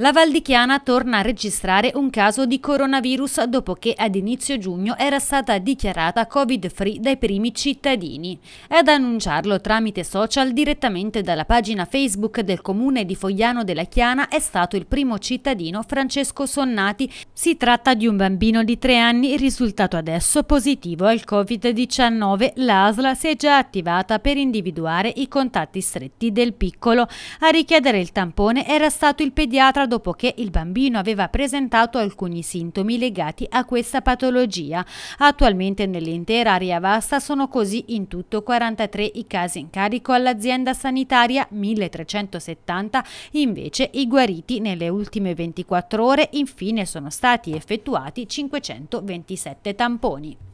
La Valdichiana torna a registrare un caso di coronavirus dopo che ad inizio giugno era stata dichiarata covid-free dai primi cittadini. ad annunciarlo tramite social direttamente dalla pagina Facebook del comune di Fogliano della Chiana è stato il primo cittadino Francesco Sonnati. Si tratta di un bambino di tre anni risultato adesso positivo al covid-19. L'ASLA si è già attivata per individuare i contatti stretti del piccolo. A richiedere il tampone era stato il pediatra dopo che il bambino aveva presentato alcuni sintomi legati a questa patologia. Attualmente nell'intera area vasta sono così in tutto 43 i casi in carico all'azienda sanitaria, 1370 invece i guariti nelle ultime 24 ore, infine sono stati effettuati 527 tamponi.